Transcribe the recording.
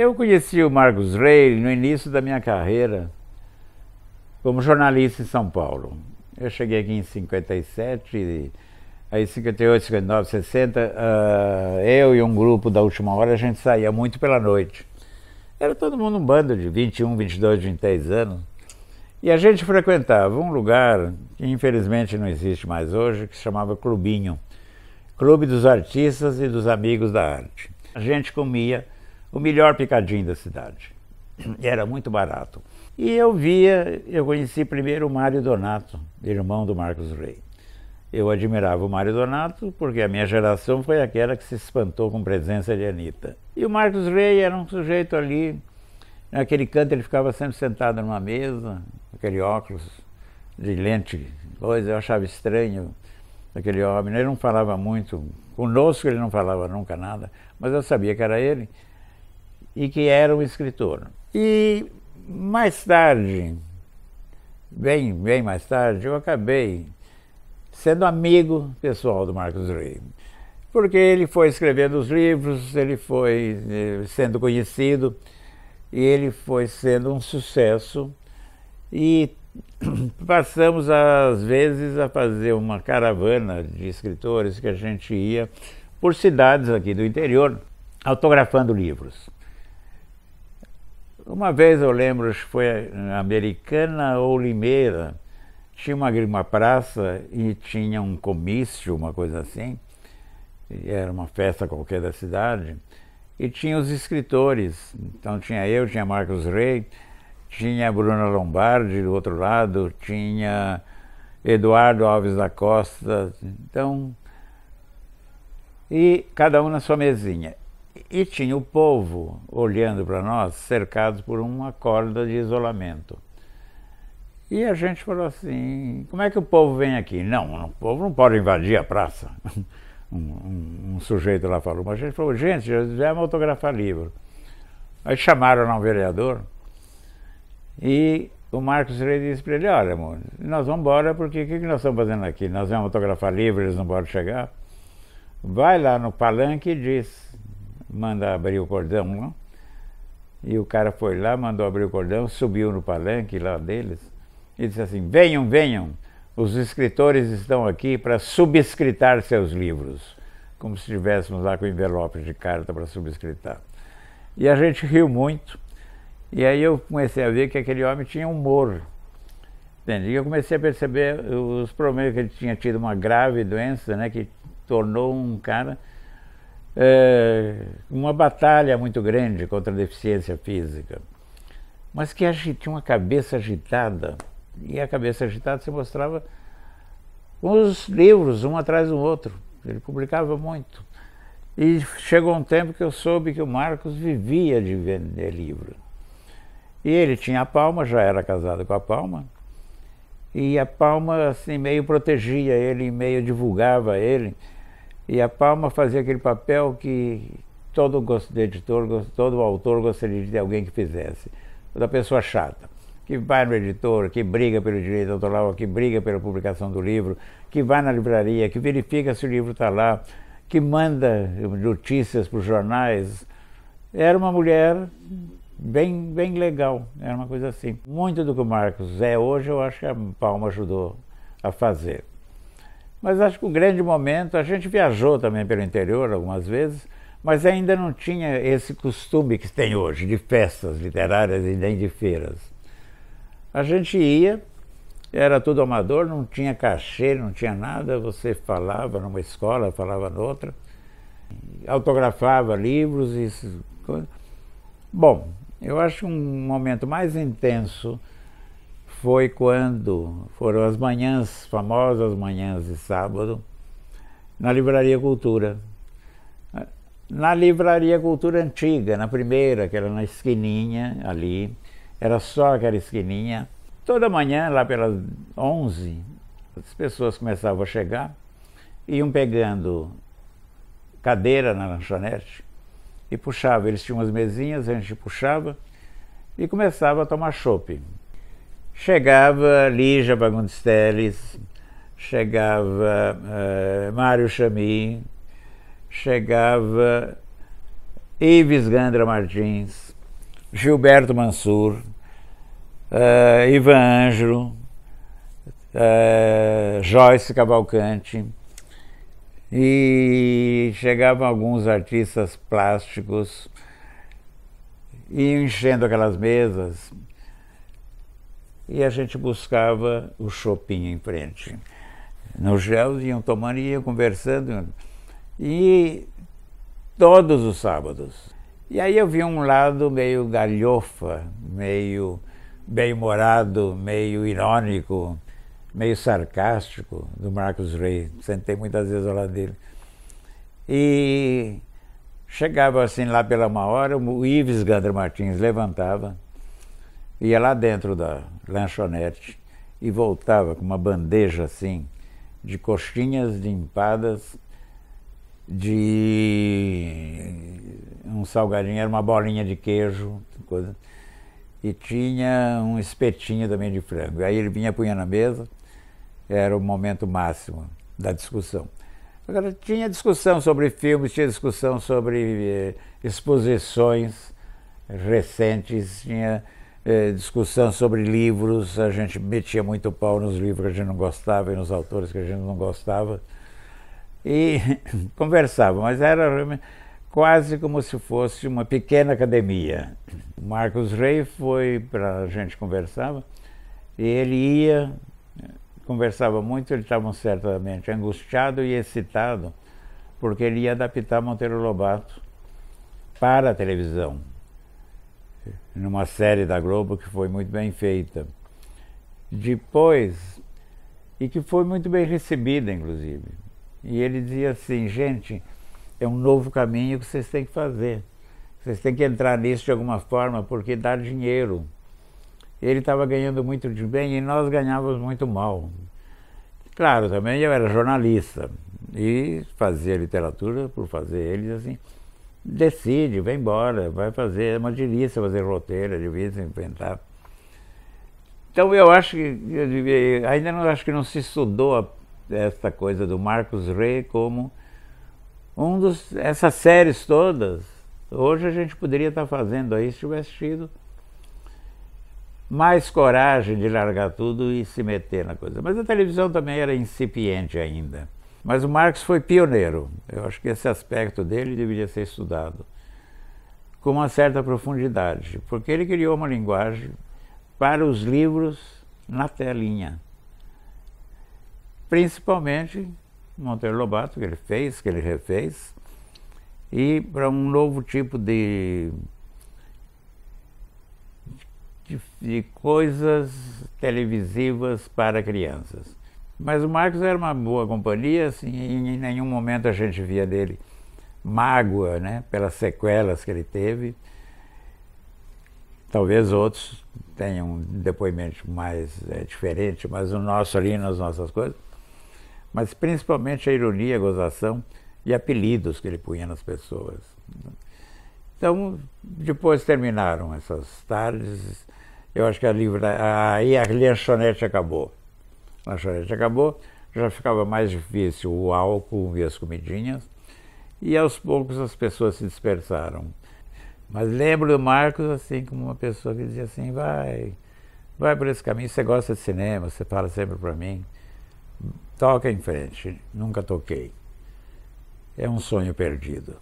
Eu conheci o Marcos Rey no início da minha carreira como jornalista em São Paulo. Eu cheguei aqui em 57, aí 58, 59, 60, uh, eu e um grupo da última hora, a gente saía muito pela noite. Era todo mundo um bando de 21, 22, 23 anos. E a gente frequentava um lugar que infelizmente não existe mais hoje, que se chamava Clubinho. Clube dos Artistas e dos Amigos da Arte. A gente comia o melhor picadinho da cidade. Era muito barato. E eu via, eu conheci primeiro o Mário Donato, irmão do Marcos Rey. Eu admirava o Mário Donato porque a minha geração foi aquela que se espantou com a presença de Anitta. E o Marcos Rey era um sujeito ali, naquele canto ele ficava sempre sentado numa mesa, aquele óculos de lente, coisa, eu achava estranho aquele homem. Ele não falava muito, conosco ele não falava nunca nada, mas eu sabia que era ele e que era um escritor. E mais tarde, bem, bem mais tarde, eu acabei sendo amigo pessoal do Marcos Rey. Porque ele foi escrevendo os livros, ele foi eh, sendo conhecido e ele foi sendo um sucesso. E passamos, às vezes, a fazer uma caravana de escritores que a gente ia por cidades aqui do interior autografando livros. Uma vez eu lembro, que foi Americana ou Limeira, tinha uma, uma praça e tinha um comício, uma coisa assim, era uma festa qualquer da cidade, e tinha os escritores. Então tinha eu, tinha Marcos Rey, tinha Bruna Lombardi do outro lado, tinha Eduardo Alves da Costa, então. E cada um na sua mesinha. E tinha o povo olhando para nós, cercado por uma corda de isolamento. E a gente falou assim: como é que o povo vem aqui? Não, o povo não pode invadir a praça. Um, um, um sujeito lá falou, mas a gente falou: gente, já vamos autografar livro. Aí chamaram lá um vereador e o Marcos Rei disse para ele: olha, amor, nós vamos embora porque o que, que nós estamos fazendo aqui? Nós vamos autografar livro, eles não podem chegar. Vai lá no palanque e diz: manda abrir o cordão lá. E o cara foi lá, mandou abrir o cordão, subiu no palanque lá deles e disse assim: Venham, venham, os escritores estão aqui para subscritar seus livros. Como se estivéssemos lá com envelopes de carta para subscritar. E a gente riu muito. E aí eu comecei a ver que aquele homem tinha humor. Entende? E eu comecei a perceber os problemas que ele tinha tido uma grave doença, né, que tornou um cara é, uma batalha muito grande contra a deficiência física, mas que tinha uma cabeça agitada. E a cabeça agitada se mostrava com os livros, um atrás do outro. Ele publicava muito. E chegou um tempo que eu soube que o Marcos vivia de vender livro. E ele tinha a Palma, já era casado com a Palma, e a Palma assim, meio protegia ele, meio divulgava ele. E a Palma fazia aquele papel que todo o editor, todo autor gostaria de ter alguém que fizesse, da pessoa chata que vai no editor, que briga pelo direito autoral, que briga pela publicação do livro, que vai na livraria, que verifica se o livro está lá, que manda notícias para os jornais. Era uma mulher bem, bem legal, era uma coisa assim. Muito do que o Marcos é hoje, eu acho que a Palma ajudou a fazer. Mas acho que o grande momento, a gente viajou também pelo interior algumas vezes, mas ainda não tinha esse costume que tem hoje de festas literárias e nem de feiras. A gente ia, era tudo amador, não tinha cachê, não tinha nada, você falava numa escola, falava noutra, autografava livros e coisas. Bom, eu acho um momento mais intenso foi quando foram as manhãs, famosas manhãs de sábado, na Livraria Cultura. Na Livraria Cultura Antiga, na primeira, que era na esquininha ali, era só aquela esquininha. Toda manhã, lá pelas 11, as pessoas começavam a chegar, iam pegando cadeira na lanchonete e puxava. Eles tinham umas mesinhas, a gente puxava e começava a tomar chopp. Chegava Lígia Bagundes Teles, chegava uh, Mário Chamin, chegava Ives Gandra Martins, Gilberto Mansur, uh, Ivan Ângelo, uh, Joyce Cavalcante, e chegavam alguns artistas plásticos e enchendo aquelas mesas e a gente buscava o shopping em frente. Nos gelos iam tomando e iam conversando. E todos os sábados. E aí eu vi um lado meio galhofa, meio bem-humorado, meio irônico, meio sarcástico do Marcos Rey. Sentei muitas vezes ao lado dele. E chegava assim lá pela uma hora, o Ives Gandra Martins levantava ia lá dentro da lanchonete e voltava com uma bandeja assim de coxinhas limpadas de um salgadinho, era uma bolinha de queijo, coisa, e tinha um espetinho também de frango. Aí ele vinha punha na mesa, era o momento máximo da discussão. Agora, tinha discussão sobre filmes, tinha discussão sobre eh, exposições recentes, tinha é, discussão sobre livros, a gente metia muito pau nos livros que a gente não gostava e nos autores que a gente não gostava. E conversava, mas era quase como se fosse uma pequena academia. O Marcos Rey foi para a gente conversava e ele ia, conversava muito, ele estava certamente angustiado e excitado, porque ele ia adaptar Monteiro Lobato para a televisão numa série da Globo que foi muito bem feita. Depois, e que foi muito bem recebida, inclusive. E ele dizia assim: gente, é um novo caminho que vocês têm que fazer. Vocês têm que entrar nisso de alguma forma, porque dá dinheiro. Ele estava ganhando muito de bem e nós ganhávamos muito mal. Claro, também eu era jornalista e fazia literatura por fazer eles assim decide, vai embora, vai fazer, é uma delícia fazer roteiro, é delícia inventar. Então eu acho que, eu ainda não acho que não se estudou a, esta coisa do Marcos Rey como um dos, essas séries todas, hoje a gente poderia estar fazendo aí se tivesse tido mais coragem de largar tudo e se meter na coisa. Mas a televisão também era incipiente ainda. Mas o Marx foi pioneiro. Eu acho que esse aspecto dele deveria ser estudado com uma certa profundidade, porque ele criou uma linguagem para os livros na telinha. Principalmente Monteiro Lobato, que ele fez, que ele refez, e para um novo tipo de, de, de coisas televisivas para crianças. Mas o Marcos era uma boa companhia, assim, e em nenhum momento a gente via dele mágoa, né, pelas sequelas que ele teve. Talvez outros tenham um depoimento mais é, diferente, mas o nosso ali nas nossas coisas. Mas principalmente a ironia, a gozação e apelidos que ele punha nas pessoas. Então, depois terminaram essas tardes. Eu acho que a livra, aí a lanchonete acabou lanchonete acabou, já ficava mais difícil o álcool e as comidinhas, e aos poucos as pessoas se dispersaram. Mas lembro do Marcos assim como uma pessoa que dizia assim, vai, vai por esse caminho, você gosta de cinema, você fala sempre para mim, toca em frente, nunca toquei. É um sonho perdido.